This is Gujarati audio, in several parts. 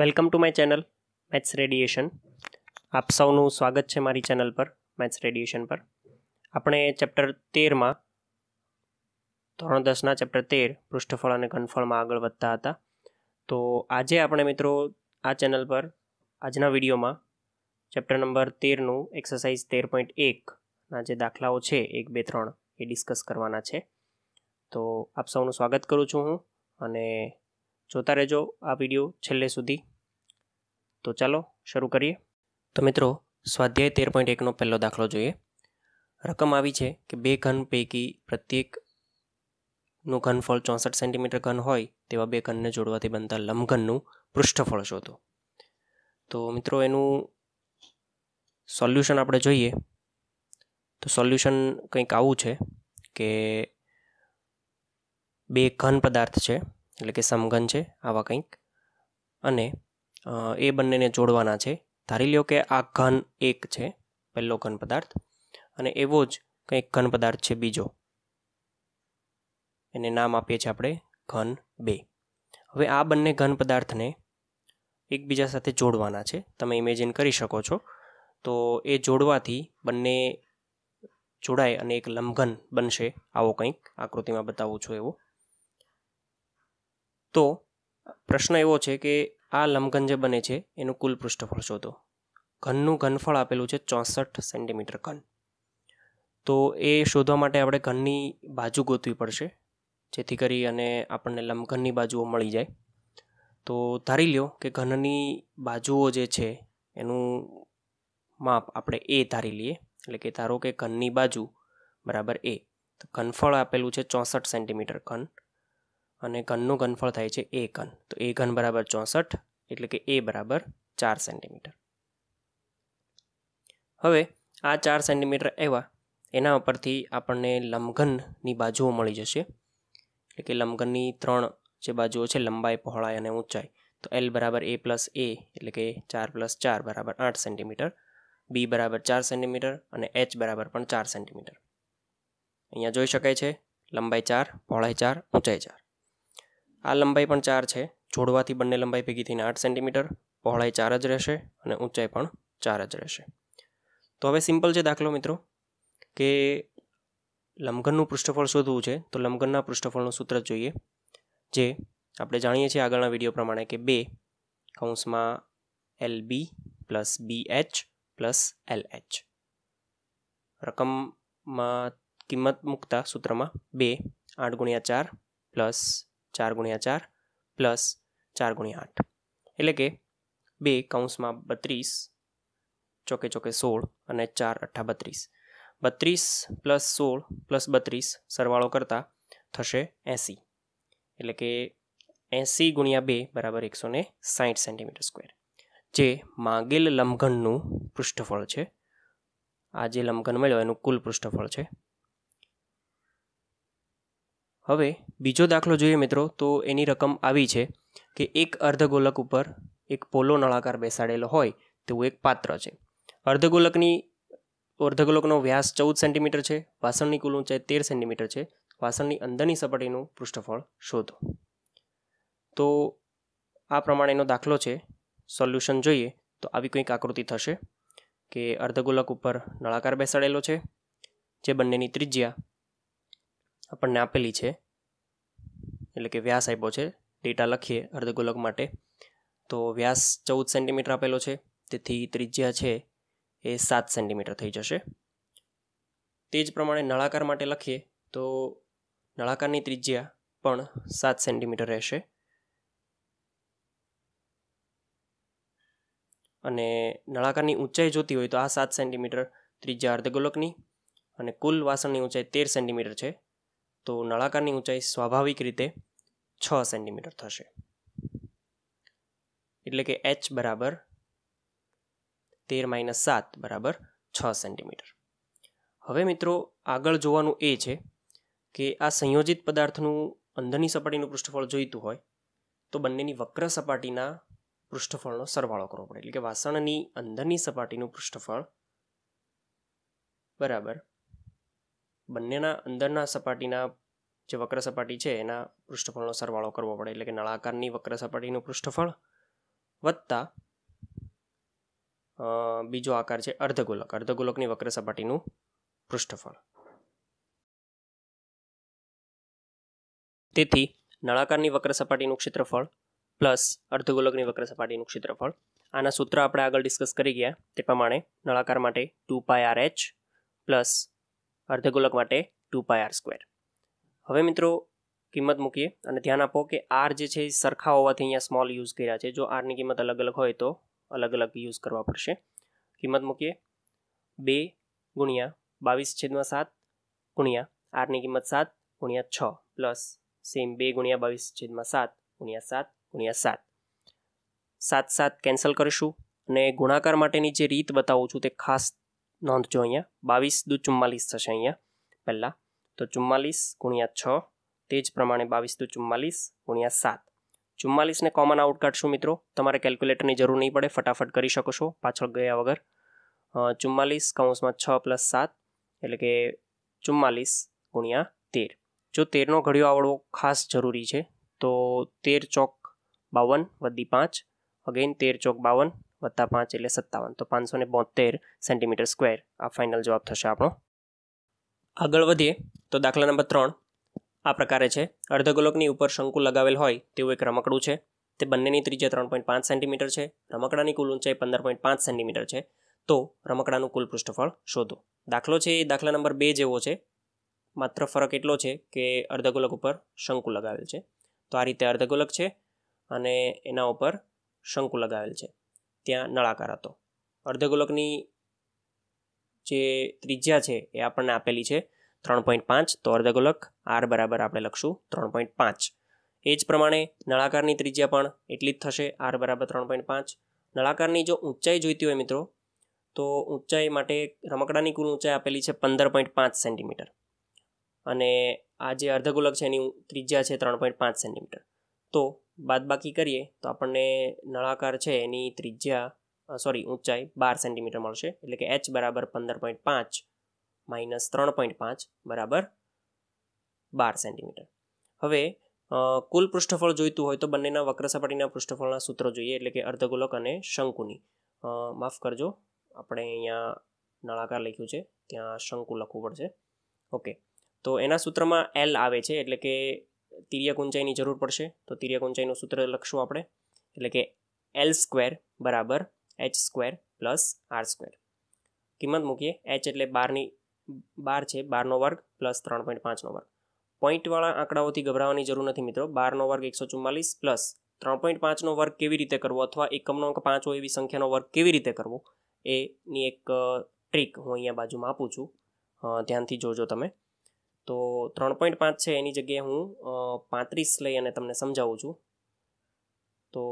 welcome to my channel maths radiation આપ સૌનું સ્વાગત છે મારી ચેનલ પર મેથ્સ રેડિએશન પર આપણે ચેપ્ટર તેરમાં ધોરણ દસના ચેપ્ટર તેર પૃષ્ઠફળ અને ઘનફળમાં આગળ વધતા હતા તો આજે આપણે મિત્રો આ ચેનલ પર આજના વિડીયોમાં ચેપ્ટર નંબર તેરનું એક્સરસાઇઝ તેર પોઈન્ટ એકના જે દાખલાઓ છે એક બે ત્રણ એ ડિસ્કસ કરવાના છે તો આપ સૌનું સ્વાગત કરું છું હું અને જોતા રહેજો આ વિડીયો છેલ્લે સુધી તો ચાલો શરૂ કરીએ તો મિત્રો સ્વાધ્યાય તેર પોઈન્ટ એકનો પહેલો દાખલો જોઈએ રકમ આવી છે કે બે ઘન પૈકી પ્રત્યેકનું ઘનફળ ચોસઠ સેન્ટીમીટર ઘન હોય તેવા બે ઘનને જોડવાથી બનતા લંબઘનનું પૃષ્ઠફળ શોધો તો મિત્રો એનું સોલ્યુશન આપણે જોઈએ તો સોલ્યુશન કંઈક આવું છે કે બે ઘન પદાર્થ છે એટલે કે સમઘન છે આવા કંઈક અને એ બંનેને જોડવાના છે ધારી લ્યો કે આ ઘન એક છે પહેલો ઘન પદાર્થ અને એવો જ કંઈક ઘન પદાર્થ છે બીજો એને નામ આપીએ છીએ આપણે ઘન બે હવે આ બંને ઘન પદાર્થને એકબીજા સાથે જોડવાના છે તમે ઇમેજિન કરી શકો છો તો એ જોડવાથી બંને જોડાય અને એક લંબઘન બનશે આવો કંઈક આકૃતિમાં બતાવું છું એવો તો પ્રશ્ન એવો છે કે આ લંબઘન જે બને છે એનું કુલ પૃષ્ઠફળ શોધો ઘનનું ઘનફળ આપેલું છે ચોસઠ સેન્ટીમીટર ઘન તો એ શોધવા માટે આપણે ઘનની બાજુ ગોતવી પડશે જેથી કરી અને આપણને લંબઘનની બાજુઓ મળી જાય તો ધારી લ્યો કે ઘનની બાજુઓ જે છે એનું માપ આપણે એ ધારી લઈએ એટલે કે ધારો કે ઘનની બાજુ બરાબર એ તો ઘનફળ આપેલું છે ચોસઠ સેન્ટીમીટર ઘન અને ઘનનું ઘનફળ થાય છે એ ઘન તો એ ઘન બરાબર ચોસઠ એટલે કે એ બરાબર ચાર સેન્ટીમીટર હવે આ ચાર સેન્ટીમીટર એવા એના ઉપરથી આપણને લંબઘનની બાજુઓ મળી જશે એટલે કે લંબઘનની ત્રણ જે બાજુઓ છે લંબાઈ પહોળાઈ અને ઊંચાઈ તો એલ બરાબર એ પ્લસ એ એટલે કે ચાર પ્લસ ચાર બરાબર આઠ સેન્ટીમીટર બી બરાબર ચાર સેન્ટીમીટર અને એચ બરાબર પણ ચાર સેન્ટીમીટર અહીંયા જોઈ શકાય છે લંબાઈ ચાર પહોળાઈ ચાર ઊંચાઈ ચાર આ લંબાઈ પણ ચાર છે જોડવાથી બંને લંબાઈ ભેગી થઈને આઠ સેન્ટીમીટર પહોળાઈ ચાર જ રહેશે અને ઊંચાઈ પણ ચાર જ રહેશે તો હવે સિમ્પલ છે દાખલો મિત્રો કે લંબઘનનું પૃષ્ઠફળ શોધવું છે તો લંબઘનના પૃષ્ઠફળનું સૂત્ર જોઈએ જે આપણે જાણીએ છીએ આગળના વિડીયો પ્રમાણે કે બે કૌંસમાં L B plus B H plus L H રકમમાં કિંમત મૂકતા સૂત્રમાં બે આઠ ગુણ્યા ચાર પ્લસ ચાર ગુણ્યા ચાર પ્લસ ચાર ગુણ્યા આઠ એટલે કે બે કૌંસમાં બત્રીસ ચોકે ચોકે સોળ અને ચાર અઠ્ઠા બત્રીસ બત્રીસ પ્લસ સોળ પ્લસ બત્રીસ સરવાળો કરતાં થશે એંસી એટલે કે એંસી ગુણ્યા બે બરાબર એકસો ને સાહીઠ સેન્ટીમીટર સ્ક્વેર જે માગેલ લંબઘનનું પૃષ્ઠફળ છે આ જે લંબઘન મળ્યો એનું કુલ પૃષ્ઠફળ છે હવે બીજો દાખલો જોઈએ મિત્રો તો એની રકમ આવી છે કે એક અર્ધગોલક ઉપર એક પોલો નળાકાર બેસાડેલો હોય તેવું એક પાત્ર છે અર્ધગોલકની અર્ધગોલકનો વ્યાસ ચૌદ સેન્ટીમીટર છે વાસણની કુલ ઊંચાઈ તેર સેન્ટીમીટર છે વાસણની અંદરની સપાટીનું પૃષ્ઠફળ શોધો તો આ પ્રમાણેનો દાખલો છે સોલ્યુશન જોઈએ તો આવી કંઈક આકૃતિ થશે કે અર્ધગોલક ઉપર નળાકાર બેસાડેલો છે જે બંનેની ત્રિજ્યા આપણને આપેલી છે એટલે કે વ્યાસ આપ્યો છે ડેટા લખીએ અર્ધગોલક માટે તો વ્યાસ ચૌદ સેન્ટીમીટર આપેલો છે તેથી ત્રિજ્યા છે એ સાત સેન્ટીમીટર થઈ જશે તે જ પ્રમાણે નળાકાર માટે લખીએ તો નળાકારની ત્રિજ્યા પણ સાત સેન્ટીમીટર રહેશે અને નળાકારની ઊંચાઈ જોતી હોય તો આ સાત સેન્ટીમીટર ત્રિજ્યા અર્ધગોલકની અને કુલ વાસણની ઊંચાઈ તેર સેન્ટીમીટર છે તો નળાકારની ઊંચાઈ સ્વાભાવિક રીતે છ સેન્ટીમીટર થશે એટલે કે એચ બરાબર તેર માઇનસ સાત બરાબર છ સેન્ટીમીટર હવે મિત્રો આગળ જોવાનું એ છે કે આ સંયોજિત પદાર્થનું અંદરની સપાટીનું પૃષ્ઠફળ જોઈતું હોય તો બંનેની વક્ર સપાટીના પૃષ્ઠફળનો સરવાળો કરવો પડે એટલે કે વાસણની અંદરની સપાટીનું પૃષ્ઠફળ બરાબર બંનેના અંદરના સપાટીના જે વક્ર સપાટી છે એના પૃષ્ઠફળનો સરવાળો કરવો પડે એટલે કે નળાકારની વક્ર સપાટીનું પૃષ્ઠફળ વત્તા બીજો આકાર છે અર્ધગોલક અર્ધગોલકની વક્ર સપાટીનું પૃષ્ઠફળ તેથી નળાકારની વક્ર સપાટીનું ક્ષેત્રફળ પ્લસ અર્ધગોલકની વક્ર સપાટીનું ક્ષેત્રફળ આના સૂત્ર આપણે આગળ ડિસ્કસ કરી ગયા તે પ્રમાણે નળાકાર માટે two pi R H plus અર્ધગોલક માટે ટુ પાય આર સ્ક્વેર હવે મિત્રો કિંમત મૂકીએ અને ધ્યાન આપો કે આર જે છે એ સરખા હોવાથી અહીંયા સ્મોલ યુઝ કર્યા છે જો આરની કિંમત અલગ અલગ હોય તો અલગ અલગ યુઝ કરવા પડશે કિંમત મૂકીએ બે ગુણ્યા બાવીસ છેદમાં સાત ગુણ્યા આરની કિંમત સાત ગુણ્યા છ પ્લસ સેમ બે ગુણ્યા બાવીસ છેદમાં સાત ગુણ્યા સાત ગુણ્યા સાત સાત સાત કેન્સલ કરીશું અને ગુણાકાર માટેની જે રીત બતાવું છું તે ખાસ નોંધજો અહીંયા બાવીસ દુ ચુમ્માલીસ થશે અહીંયા પહેલાં તો ચુમ્માલીસ ગુણ્યા છ તે જ પ્રમાણે બાવીસ દુ ચુમ્માલીસ ગુણ્યા સાત ચુમ્માલીસને કોમન આઉટ કાઢશું મિત્રો તમારે કેલ્ક્યુલેટરની જરૂર નહીં પડે ફટાફટ કરી શકો છો પાછળ ગયા વગર ચુમ્માલીસ કૌંસમાં છ પ્લસ સાત એટલે કે ચુમ્માલીસ ગુણ્યા તેર જો તેરનો ઘડિયો આવડવો ખાસ જરૂરી છે તો તેર ચોક બાવન વધી પાંચ અગેન તેર ચોક બાવન વત્તા પાંચ એટલે સત્તાવન તો પાંચસો ને બોતેર સેન્ટીમીટર સ્ક્વેર આ ફાઇનલ જવાબ થશે આપણો આગળ વધીએ તો દાખલા નંબર ત્રણ આ પ્રકારે છે અર્ધગોલકની ઉપર શંકુ લગાવેલ હોય તેવું એક રમકડું છે તે બંનેની ત્રિજ્યા ત્રણ પોઈન્ટ પાંચ સેન્ટીમીટર છે રમકડાની કુલ ઊંચાઈ પંદર પોઈન્ટ પાંચ સેન્ટીમીટર છે તો રમકડાનું કુલ પૃષ્ઠફળ શોધો દાખલો છે એ દાખલા નંબર બે જેવો છે માત્ર ફરક એટલો છે કે અર્ધગોલક ઉપર શંકુ લગાવેલ છે તો આ રીતે અર્ધગોલક છે અને એના ઉપર શંકુ લગાવેલ છે ત્યાં નળાકાર હતો અર્ધગોલકની જે ત્રિજ્યા છે એ આપણને આપેલી છે ત્રણ પોઈન્ટ પાંચ તો અર્ધગોલક આર બરાબર આપણે લખશું ત્રણ પોઈન્ટ પાંચ એ જ પ્રમાણે નળાકારની ત્રિજ્યા પણ એટલી જ થશે આર બરાબર ત્રણ પોઈન્ટ પાંચ નળાકારની જો ઊંચાઈ જોઈતી હોય મિત્રો તો ઊંચાઈ માટે રમકડાની કુલ ઊંચાઈ આપેલી છે પંદર પોઈન્ટ પાંચ સેન્ટીમીટર અને આ જે અર્ધગોલક છે એની ત્રિજ્યા છે ત્રણ પોઈન્ટ પાંચ સેન્ટીમીટર તો બાદબાકી કરીએ તો આપણને નળાકાર છે એની ત્રિજ્યા સોરી ઊંચાઈ બાર સેન્ટીમીટર મળશે એટલે કે એચ બરાબર પંદર પોઈન્ટ પાંચ માઇનસ ત્રણ પોઈન્ટ પાંચ બરાબર બાર સેન્ટીમીટર હવે કુલ પૃષ્ઠફળ જોઈતું હોય તો બંનેના વક્ર સપાટીના પૃષ્ઠફળના સૂત્રો જોઈએ એટલે કે અર્ધગોલક અને શંકુની માફ કરજો આપણે અહીંયા નળાકાર લખ્યું છે ત્યાં શંકુ લખવું પડશે ઓકે તો એના સૂત્રમાં એલ આવે છે એટલે કે તિર્યક ઊંચાઈની જરૂર પડશે તો તિર્યક ઊંચાઈનું સૂત્ર લખશું આપણે એટલે કે એલ સ્ક્વેર બરાબર H square plus R square કિંમત મૂકીએ એચ એટલે બારની બાર છે બારનો વર્ગ પ્લસ ત્રણ પોઈન્ટ પાંચનો વર્ગ પોઈન્ટવાળા આંકડાઓથી ગભરાવાની જરૂર નથી મિત્રો બારનો વર્ગ એકસો ચુમ્માલીસ પ્લસ ત્રણ પોઈન્ટ પાંચનો વર્ગ કેવી રીતે કરવો અથવા એકમનો અંક પાંચ હોય એવી સંખ્યાનો વર્ગ કેવી રીતે કરવો એની એક ટ્રીક હું અહીંયા બાજુમાં આપું છું ધ્યાનથી જોજો તમે તો ત્રણ પોઈન્ટ પાંચ છે એની જગ્યાએ હું પાંત્રીસ લઈ અને તમને સમજાવું છું તો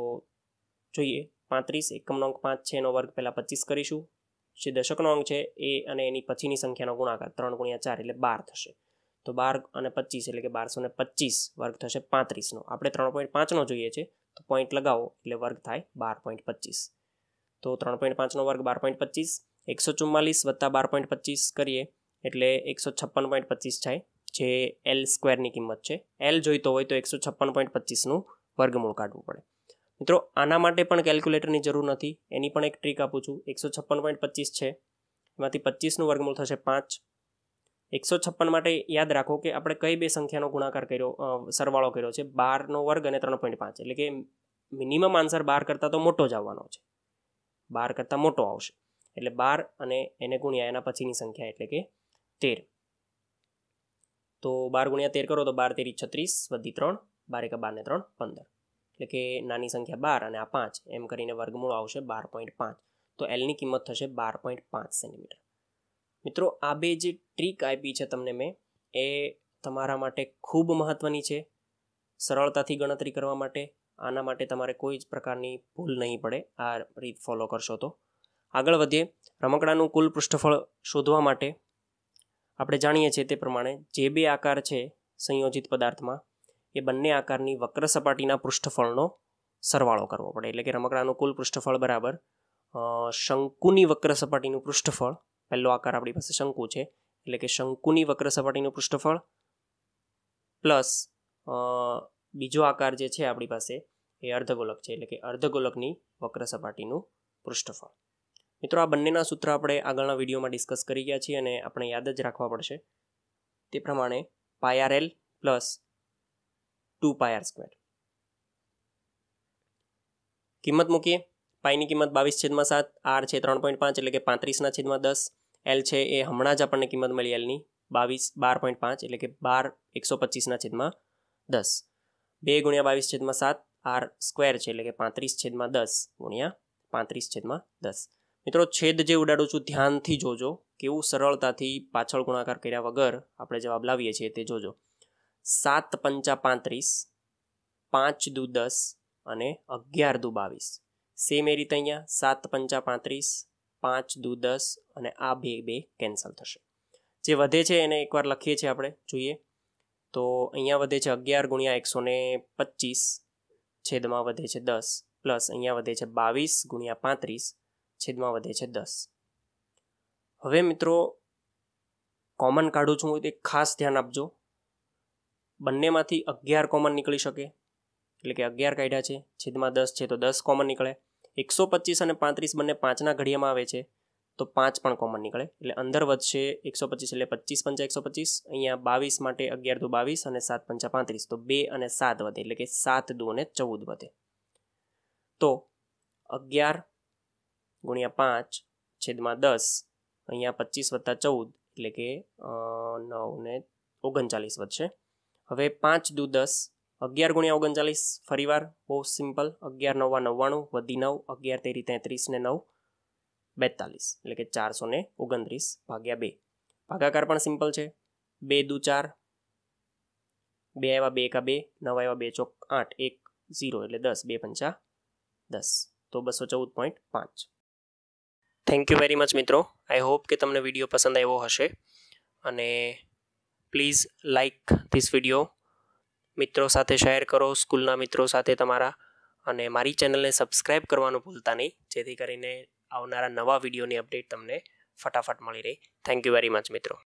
જોઈએ પાંત્રીસ એકમનો અંક પાંચ છે એનો વર્ગ પહેલાં પચીસ કરીશું જે દશકનો અંક છે એ અને એની પછીની સંખ્યાનો ગુણાકાર ત્રણ ગુણ્યા ચાર એટલે બાર થશે તો બાર અને પચીસ એટલે કે બારસો ને પચીસ વર્ગ થશે પાંત્રીસનો આપણે ત્રણ પોઈન્ટ પાંચનો જોઈએ છે તો પોઈન્ટ લગાવો એટલે વર્ગ થાય બાર પોઈન્ટ પચીસ તો ત્રણ પોઈન્ટ પાંચનો વર્ગ બાર પોઈન્ટ પચીસ એકસો ચુમ્માલીસ વત્તા બાર પોઈન્ટ પચીસ કરીએ એટલે એકસો છપ્પન પોઈન્ટ પચીસ થાય જે એલ સ્ક્વેરની કિંમત છે એલ જોઈતો હોય તો એકસો છપ્પન પોઈન્ટ પચીસનું વર્ગમૂળ કાઢવું પડે મિત્રો આના માટે પણ કેલ્ક્યુલેટરની જરૂર નથી એની પણ એક ટ્રીક આપું છું એકસો છપ્પન પોઈન્ટ પચીસ છે એમાંથી પચીસનું વર્ગમૂળ થશે પાંચ એકસો છપ્પન માટે યાદ રાખો કે આપણે કઈ બે સંખ્યાનો ગુણાકાર કર્યો સરવાળો કર્યો છે બારનો વર્ગ અને ત્રણ પોઈન્ટ પાંચ એટલે કે મિનિમમ આન્સર બાર કરતાં તો મોટો જ આવવાનો છે બાર કરતાં મોટો આવશે એટલે બાર અને એને ગુણ્યા એના પછીની સંખ્યા એટલે કે તેર તો બાર ગુણ્યા તેર કરો તો બાર તેરી છત્રીસ વધી ત્રણ બાર એકા બારને ત્રણ પંદર એટલે કે નાની સંખ્યા બાર અને આ પાંચ એમ કરીને વર્ગમૂળ આવશે બાર પોઈન્ટ પાંચ તો એલની કિંમત થશે બાર પોઈન્ટ પાંચ સેન્ટીમીટર મિત્રો આ બે જે ટ્રીક આપી છે તમને મેં એ તમારા માટે ખૂબ મહત્ત્વની છે સરળતાથી ગણતરી કરવા માટે આના માટે તમારે કોઈ જ પ્રકારની ભૂલ નહીં પડે આ રીત ફોલો કરશો તો આગળ વધીએ રમકડાનું કુલ પૃષ્ઠફળ શોધવા માટે આપણે જાણીએ છીએ તે પ્રમાણે જે બે આકાર છે સંયોજિત પદાર્થમાં એ બંને આકારની વક્ર સપાટીના પૃષ્ઠફળનો સરવાળો કરવો પડે એટલે કે રમકડાનું કુલ પૃષ્ઠફળ બરાબર શંકુની વક્ર સપાટીનું પૃષ્ઠફળ પહેલો આકાર આપણી પાસે શંકુ છે એટલે કે શંકુની વક્ર સપાટીનું પૃષ્ઠફળ પ્લસ બીજો આકાર જે છે આપણી પાસે એ અર્ધગોલક છે એટલે કે અર્ધગોલકની વક્ર સપાટીનું પૃષ્ઠફળ મિત્રો આ બંનેના સૂત્ર આપણે આગળના વિડીયોમાં ડિસ્કસ કરી ગયા છીએ અને આપણે યાદ જ રાખવા પડશે તે પ્રમાણે pi R L plus two pi R square કિંમત મૂકીએ પાઈની કિંમત બાવીસ છેદમાં સાત આર છે ત્રણ પોઈન્ટ પાંચ એટલે કે પાંત્રીસના છેદમાં દસ એલ છે એ હમણાં જ આપણને કિંમત મળી એલની બાવીસ બાર પોઈન્ટ પાંચ એટલે કે બાર એકસો પચીસના છેદમાં દસ બે ગુણ્યા બાવીસ છેદમાં સાત આર સ્ક્વેર છે એટલે કે પાંત્રીસ છેદમાં દસ ગુણ્યા પાંત્રીસ છેદમાં દસ મિત્રો છેદ જે ઉડાડું છું ધ્યાનથી જોજો કેવું સરળતાથી પાછળ ગુણાકાર કર્યા વગર આપણે જવાબ લાવીએ છીએ તે જોજો સાત પંચા પાંત્રીસ પાંચ દુ દસ અને અગિયાર દુ બાવીસ સેમ એ રીતે અહીંયા સાત પંચા પાંત્રીસ પાંચ દુ દસ અને આ બે બે કેન્સલ થશે જે વધે છે એને એકવાર લખીએ છીએ આપણે જોઈએ તો અહીંયા વધે છે અગિયાર ગુણ્યા એકસો ને પચીસ છેદમાં વધે છે દસ પ્લસ અહીંયા વધે છે બાવીસ ગુણ્યા પાંત્રીસ છેદમાં વધે છે દસ હવે મિત્રો કોમન કાઢું છું તે ખાસ ધ્યાન આપજો બંનેમાંથી અગિયાર કોમન નીકળી શકે એટલે કે અગિયાર કાયદા છે છેદમાં દસ છે તો દસ કોમન નીકળે એકસો પચીસ અને પાંત્રીસ બંને પાંચના ઘડીયામાં આવે છે તો પાંચ પણ કોમન નીકળે એટલે અંદર વધશે એકસો પચીસ એટલે પચીસ પંચા એકસો પચીસ અહીંયા બાવીસ માટે અગિયાર દુ બાવીસ અને સાત પંચા પાંત્રીસ તો બે અને સાત વધે એટલે કે સાત દુ અને ચૌદ વધે તો અગિયાર ગુણ્યા પાંચ છેદમાં દસ અહીંયા પચીસ વત્તા ચૌદ એટલે કે નવ ને ઓગણચાલીસ વધશે હવે પાંચ દુ દસ અગિયાર ગુણ્યા ઓગણચાલીસ ફરીવાર બહુ સિમ્પલ અગિયાર નવા નવ્વાણું વધી નવ અગિયાર તેરી તેત્રીસ ને નવ બેતાલીસ એટલે કે ચારસો ને ઓગણત્રીસ ભાગ્યા બે ભાગાકાર પણ સિમ્પલ છે બે દુ ચાર બે આવ્યા બે એકા બે નવા એવા બે ચોક આઠ એક ઝીરો એટલે દસ બે પંચા દસ તો બસો ચૌદ પોઈન્ટ પાંચ થેન્ક યુ વેરી મચ મિત્રો આઈ હોપ કે તમને વિડીયો પસંદ આવ્યો હશે અને પ્લીઝ લાઇક ધીસ વિડીયો મિત્રો સાથે શેર કરો સ્કૂલના મિત્રો સાથે તમારા અને મારી ચેનલને સબસ્ક્રાઈબ કરવાનું ભૂલતા નહીં જેથી કરીને આવનારા નવા વિડીયોની અપડેટ તમને ફટાફટ મળી રહે થેન્ક યુ વેરી મચ મિત્રો